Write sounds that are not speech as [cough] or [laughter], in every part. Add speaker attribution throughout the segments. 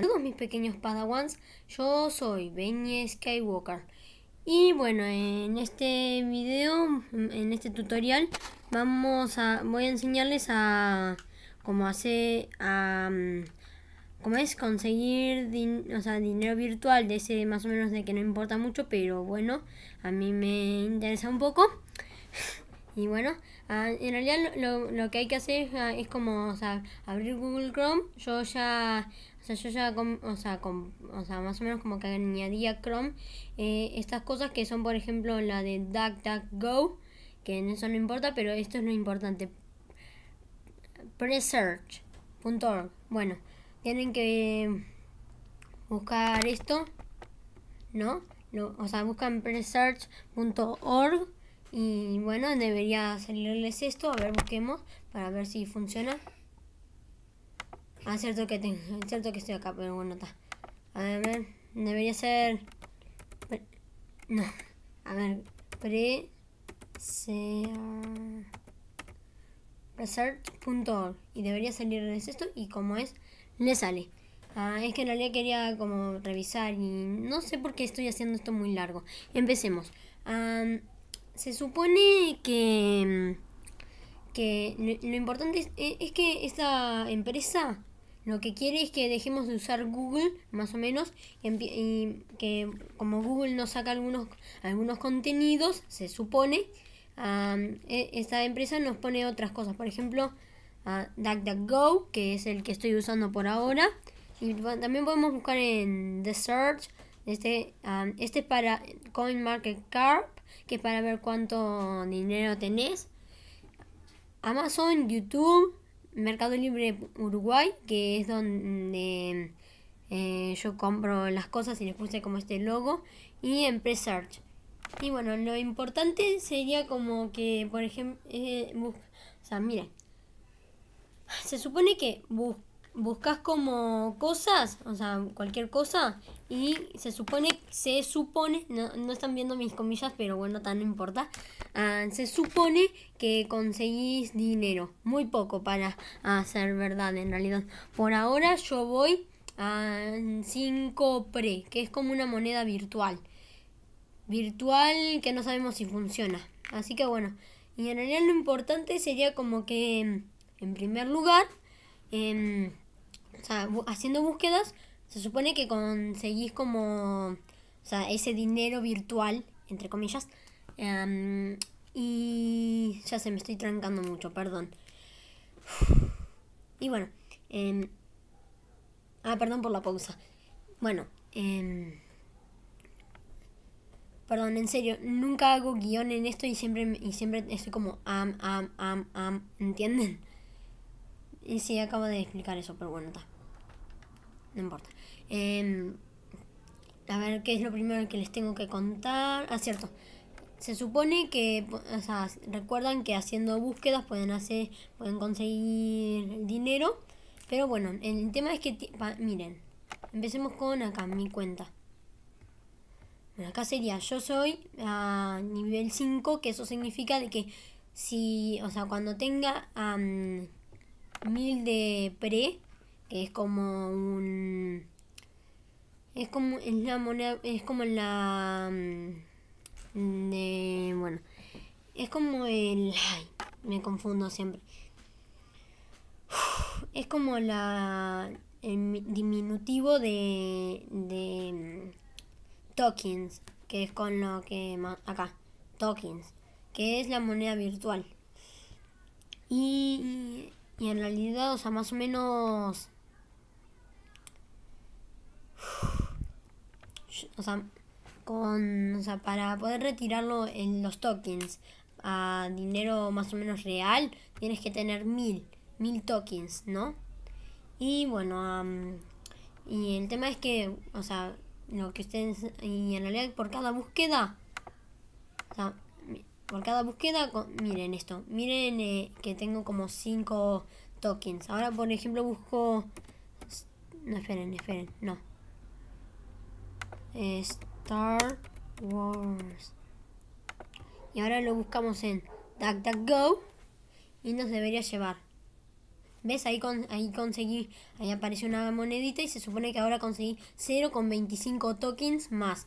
Speaker 1: Saludos mis pequeños padawans, yo soy Benny Skywalker y bueno, en este video, en este tutorial vamos a, voy a enseñarles a cómo hacer, a, mm, cómo es conseguir dinero virtual de ese más o menos de que no importa mucho, pero bueno, a mí me interesa un poco [laughs] y bueno, Ah, en realidad lo, lo, que hay que hacer ah, es, como, o sea, abrir Google Chrome. Yo ya, o sea, yo ya, o, sea, más o menos como que añadía Chrome eh, estas cosas que son, por ejemplo, la de DuckDuckGo, que en eso no importa, pero esto es lo importante. Presearch.org. Bueno, tienen que buscar esto, ¿no? o sea, buscan presearch.org y bueno, debería salirles esto. A ver, busquemos para ver si funciona. Ah, cierto que tengo, cierto que estoy acá, pero bueno, está. A ver, debería ser... No, a ver, pre... y debería salirles esto y como es, le sale. Ah, es que en realidad quería como revisar y no sé por qué estoy haciendo esto muy largo. Empecemos se supone que, mm, lo, importante e, es, que esta empresa lo que quiere es que dejemos de usar Google, más o menos, y, que como Google nos saca algunos, algunos contenidos, se supone, e, esta empresa nos pone otras cosas. Por ejemplo, DuckDuckGo, que es el que estoy usando por ahora. Y también podemos buscar en The Search. Este, este es para CoinMarketCard que para ver cuánto dinero tenés. Amazon, YouTube, Mercado Libre Uruguay, que es donde eh, yo compro las cosas y les puse como este logo, y en Search. Y bueno, lo importante sería como que, por ejemplo, eh, o sea, mira, se supone que busca buscas como cosas, o sea, cualquier cosa, y se supone, se supone, no, están viendo mis comillas, pero bueno, tan importa, ah, se supone que conseguís dinero, muy poco para hacer verdad en realidad. Por ahora yo voy a 5 pre, que es como una moneda virtual, virtual que no sabemos si funciona, así que bueno, y en realidad lo importante sería como que, en primer lugar, em, o sea, haciendo búsquedas, se supone que conseguís como, o sea, ese dinero virtual, entre comillas. Em, y ya se me estoy trancando mucho, perdón. Y bueno, em, ah, perdón por la pausa. Bueno, em, perdón, en serio, nunca hago guión en esto y siempre, y siempre estoy como am, am, am, am, ¿entienden? Y sí, acabo de explicar eso, pero bueno, está. No importa. Em, a ver, ¿qué es lo primero que les tengo que contar? Ah, cierto. Se supone que, o sea, recuerdan que haciendo búsquedas pueden hacer, pueden conseguir dinero. Pero bueno, el tema es que, miren, empecemos con acá, mi cuenta. Bueno, acá sería yo soy a ah, nivel 5, que eso significa que si, o sea, cuando tenga mil de pre, que es como un... Es como es la moneda, es como la... Mm, de, bueno, es como el... me confundo siempre. Es como la... El diminutivo de... de mm, tokens, que es con lo que... Acá, tokens, que es la moneda virtual. Y y en realidad, o sea, más o menos... O sea, para poder retirarlo en los tokens a dinero más o menos real, tienes que tener mil, mil tokens, ¿no? Y bueno, y el tema es que, o sea, lo que ustedes, y en realidad por cada búsqueda, o sea, por cada búsqueda, miren esto, miren eh, que tengo como 5 tokens. Ahora, por ejemplo, busco... No, esperen, esperen, no. Eh, Star Wars. Y ahora lo buscamos en DuckDuckGo y nos debería llevar. ¿Ves? Ahí, ahí conseguí, ahí apareció una monedita y se supone que ahora conseguí 0,25 tokens más.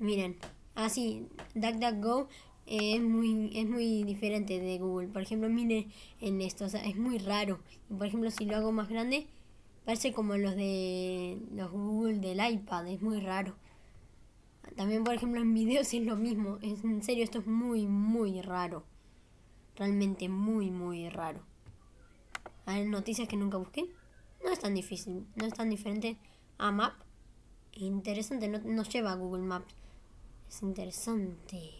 Speaker 1: Miren, Ah, sí, DuckDuckGo es muy es muy diferente de Google por ejemplo mire en esto es muy raro por ejemplo si lo hago más grande parece como los de los Google del iPad es muy raro también por ejemplo en videos es lo mismo en serio esto es muy muy raro realmente muy muy raro hay noticias que nunca busqué no es tan difícil no es tan diferente a Map interesante no nos lleva Google Maps es interesante.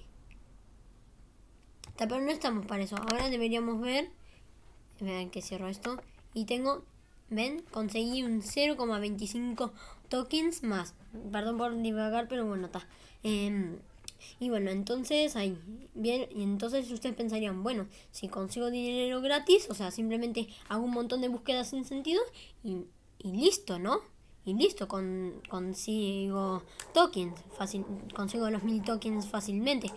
Speaker 1: Pero no estamos para eso. Ahora deberíamos ver. Vean que cierro esto. Y tengo, ven, conseguí un 0,25 tokens más. Perdón por divagar, pero bueno, está. Em, y bueno, entonces ahí, bien, y entonces ustedes pensarían, bueno, si consigo dinero gratis, o sea, simplemente hago un montón de búsquedas sin sentido y, y listo, ¿no? y listo, consigo tokens, fácil, consigo los mil tokens fácilmente.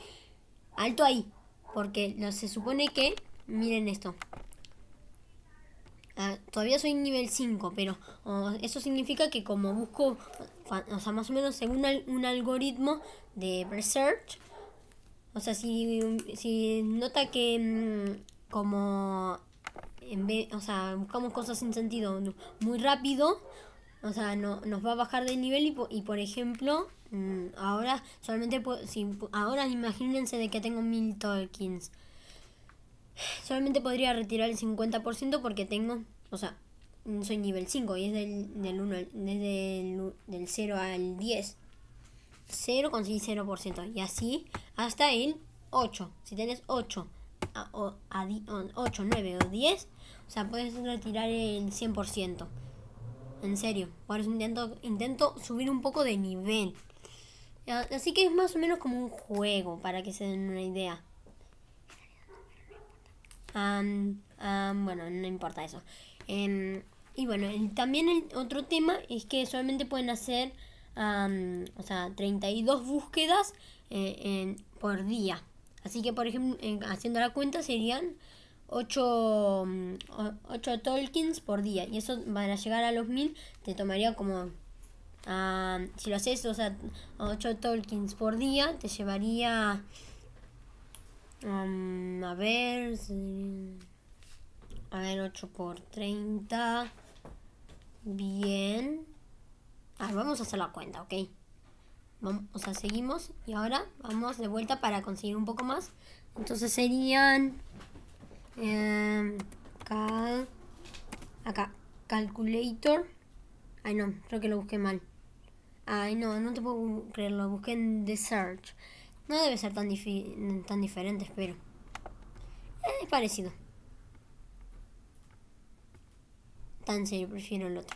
Speaker 1: Alto ahí, porque se supone que, miren esto. Ah, todavía soy nivel 5, pero eso significa que como busco, o sea, más o menos según un algoritmo de research, o sea, si, si nota que mm, como, o sea, buscamos cosas sin sentido muy rápido, o sea, no, nos va a bajar de nivel y, por ejemplo, mm, ahora solamente ahora imagínense de que tengo mil tokens. Solamente podría retirar el 50% porque tengo, o sea, mm, soy nivel 5 y es del, del 1 10 0, del 0 al 10. y así hasta el 8. Si tenés 8 8, 9 o 10, o sea, puedes retirar el 100% en serio. Por eso intento, intento subir un poco de nivel. Así que es más o menos como un juego, para que se den una idea. bueno, no importa eso. Em, y bueno, también el otro tema es que solamente pueden hacer, o sea, 32 búsquedas eh, por día. Así que, por ejemplo, haciendo la cuenta serían 8, 8 mm, Tolkiens por día. Y eso para llegar a los 1000 te tomaría como... Ah, si lo haces, o sea, 8 Tolkiens por día, te llevaría... Mm, a ver... A ver, 8 por 30. Bien. vamos a hacer la cuenta, ¿ok? Vamos, o sea, seguimos y ahora vamos de vuelta para conseguir un poco más. Entonces serían Em, cal, acá, calculator. Ay, no, creo que lo busqué mal. Ay, no, no te puedo creer, lo busqué en The Search. No debe ser tan, tan diferente, espero. Es parecido. Tan serio, prefiero el otro.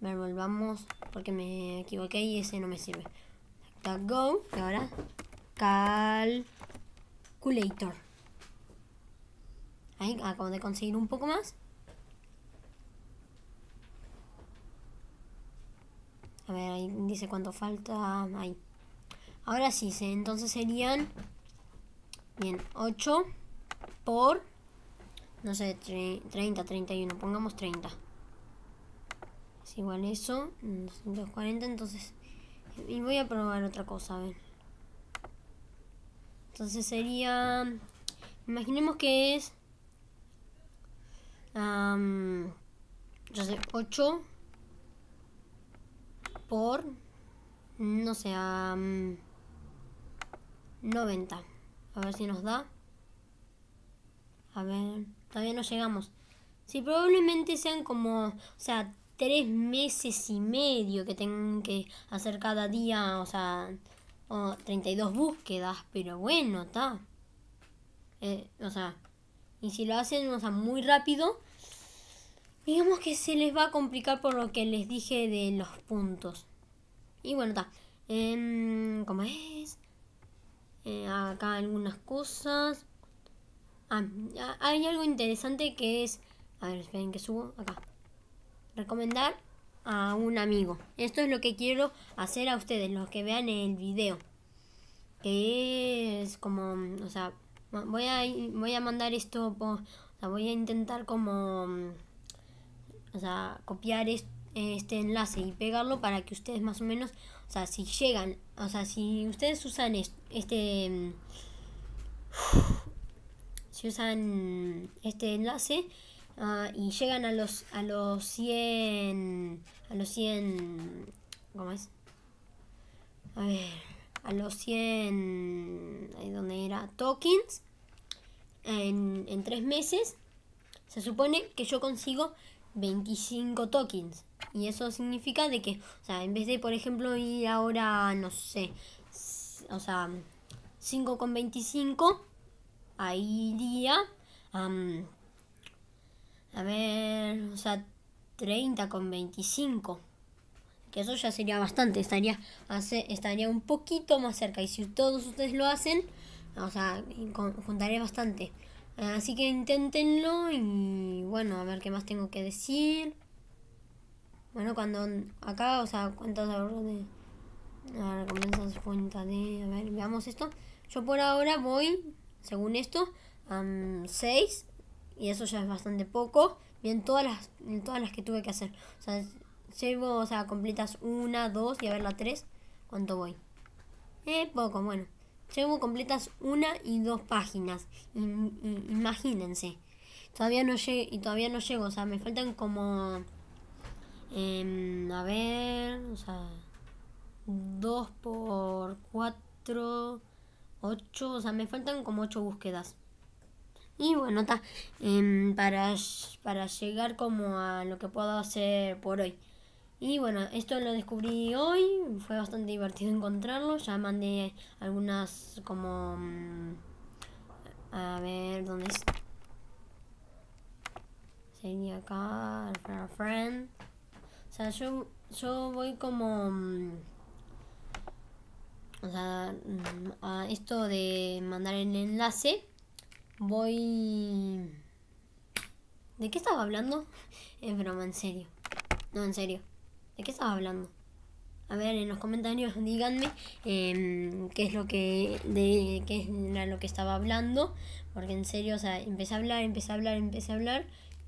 Speaker 1: Ver, volvamos porque me equivoqué y ese no me sirve. go. ahora, calculator. Ahí acabo de conseguir un poco más. A ver, ahí dice cuánto falta. Ahí. Ahora sí, entonces serían... Bien, 8 por... No sé, 30, 31. Pongamos 30. Es igual eso. 240, entonces... Y voy a probar otra cosa, a ver. Entonces sería... Imaginemos que es Um, 8 por, no sé, 90. A ver si nos da. A ver, todavía no llegamos. Sí, probablemente sean como, o sea, tres meses y medio que tengan que hacer cada día, o sea, 32 búsquedas, pero bueno, está. Eh, o sea, y si lo hacen, o sea, muy rápido, digamos que se les va a complicar por lo que les dije de los puntos. Y bueno, está. Em, ¿Cómo es? Eh, acá algunas cosas. Ah, hay algo interesante que es... A ver, esperen que subo acá. Recomendar a un amigo. Esto es lo que quiero hacer a ustedes, los que vean el video. Que es como... O sea, voy a, voy a mandar esto... o sea, voy a intentar como o sea, copiar este, enlace y pegarlo para que ustedes más o menos, o sea, si llegan, o sea, si ustedes usan este, si usan este enlace ah, y llegan a los a los 100, a los 100, ¿cómo es? A ver, a los 100, ahí donde era, tokens, en, en tres meses, se supone que yo consigo 25 tokens. Y eso significa de que, o sea, en vez de, por ejemplo, ir ahora, no sé, o sea, 25 ahí iría, a ver, o sea, 25 Que eso ya sería bastante, estaría, hace, estaría un poquito más cerca. Y si todos ustedes lo hacen, o sea, juntaré bastante. Así que inténtenlo y bueno, a ver qué más tengo que decir. Bueno, cuando acá, o sea, ¿cuántas ahora de a ver cuenta de... A ver, veamos esto. Yo por ahora voy, según esto, a 6 y eso ya es bastante poco. Bien, todas las, todas las que tuve que hacer. O sea, llevo, o sea, completas una, dos y a ver la tres, ¿cuánto voy? Eh, poco, bueno. Llevo completas una y dos páginas. imagínense. Todavía no llego, y todavía no llego, o sea, me faltan como... Em, a ver, o sea... dos por cuatro, ocho, o sea, me faltan como ocho búsquedas. Y bueno, está em, para, para llegar como a lo que puedo hacer por hoy. Y bueno, esto lo descubrí hoy, fue bastante divertido [laughs] encontrarlo, ya mandé algunas como... Mm, a ver, ¿dónde es? Sería acá, friend. O sea, yo, yo voy como... Mm, o sea, mm, a esto de mandar el enlace, voy... ¿De qué estaba hablando? [laughs] Es broma, en serio. No, en serio. ¿De qué estaba hablando? A ver, en los comentarios díganme em, qué es lo que de qué era lo que estaba hablando, porque en serio, o sea, empecé a hablar, empecé a hablar, empecé a hablar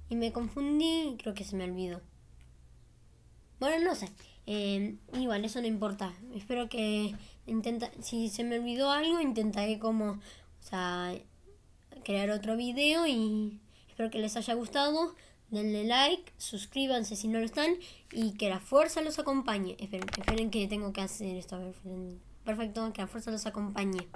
Speaker 1: y me confundí y creo que se me olvidó. Bueno, no sé. Eh, igual, eso no importa. Espero que intenta si se me olvidó algo, intentaré como, o sea, crear otro video y espero que les haya gustado. Denle like, suscríbanse si no lo están y que la fuerza los acompañe. Esperen, esperen que tengo que hacer esto. Perfecto, que la fuerza los acompañe.